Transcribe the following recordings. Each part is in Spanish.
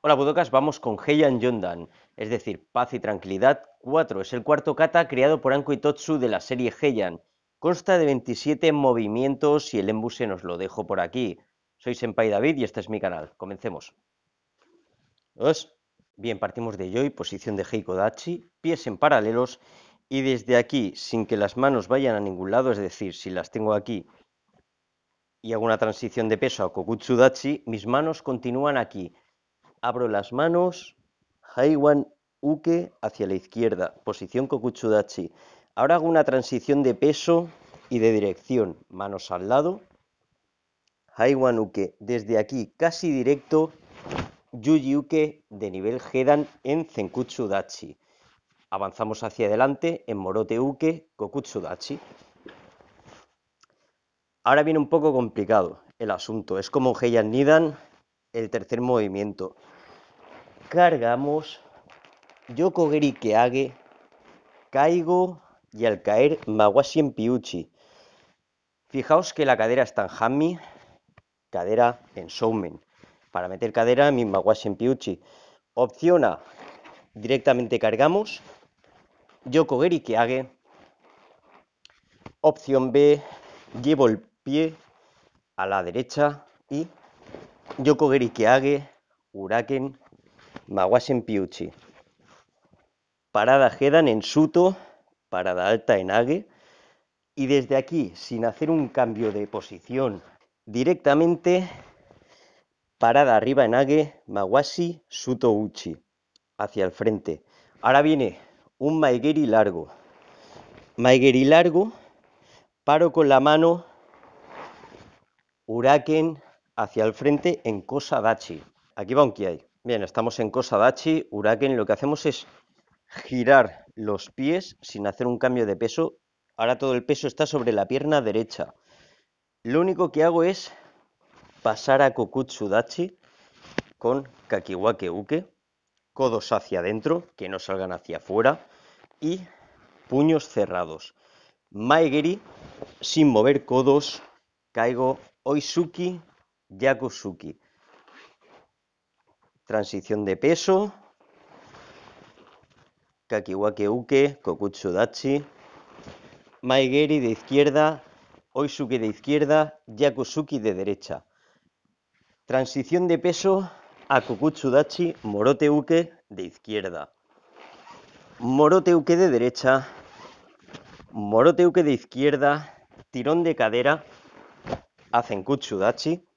Hola, Budokas, vamos con Heian Yondan, es decir, Paz y Tranquilidad 4. Es el cuarto kata creado por Anko Itotsu de la serie Heian. Consta de 27 movimientos y el embuse nos lo dejo por aquí. Soy Senpai David y este es mi canal. Comencemos. Bien, partimos de Yoi, posición de Heiko Dachi, pies en paralelos y desde aquí, sin que las manos vayan a ningún lado, es decir, si las tengo aquí y hago una transición de peso a Kokutsu Dachi, mis manos continúan aquí Abro las manos. Haiwan uke hacia la izquierda. Posición Kokuchudachi. Ahora hago una transición de peso y de dirección. Manos al lado. Haiwan uke desde aquí casi directo. Yuji uke de nivel Gedan en Zenkuchudachi. Avanzamos hacia adelante en Morote uke Dachi. Ahora viene un poco complicado el asunto. Es como Heian Nidan el tercer movimiento. Cargamos, yo que hague caigo y al caer mawashi en piuchi. Fijaos que la cadera está en hammi, cadera en showmen. Para meter cadera, mi mawashi en piuchi. Opción A, directamente cargamos, yo que hague Opción B, llevo el pie a la derecha y Yoko Gerikeage, URAKEN, Maguasen Piuchi. Parada Hedan en Suto, parada alta en Age. Y desde aquí, sin hacer un cambio de posición, directamente parada arriba en Age, maguasi Suto Uchi, hacia el frente. Ahora viene un MAIGERI largo. MAIGERI largo, paro con la mano, Huraken, hacia el frente en dachi. Aquí va un Kiai. Bien, estamos en dachi, Huraken. Lo que hacemos es girar los pies sin hacer un cambio de peso. Ahora todo el peso está sobre la pierna derecha. Lo único que hago es pasar a dachi con Kakiwake Uke, codos hacia adentro, que no salgan hacia afuera, y puños cerrados. Maegeri, sin mover codos, caigo oisuki. Yakusuki, Transición de peso. Kakiwake Uke, Kokutsu Dachi. de izquierda, Oisuke de izquierda, Yakusuki de derecha. Transición de peso a Kokutsudachi, Morote Uke de izquierda. Morote Uke de derecha, Morote Uke de izquierda, tirón de cadera, dachi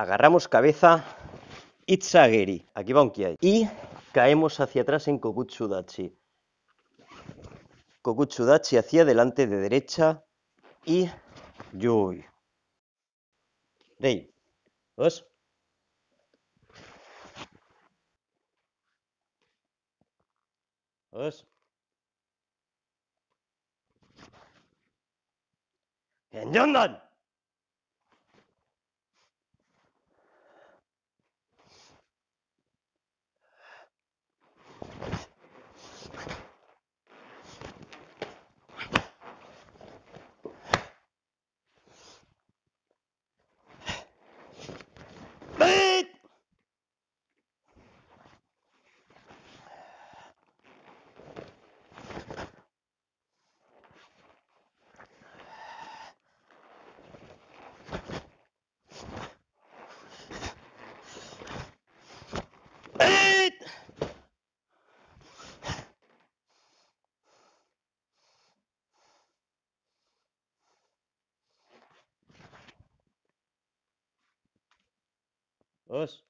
agarramos cabeza, Itzageri, aquí va un Kiai, y caemos hacia atrás en Kokutsudachi. Kokutsudachi hacia adelante de derecha y Yui. dos. Dos. Yondan. Us.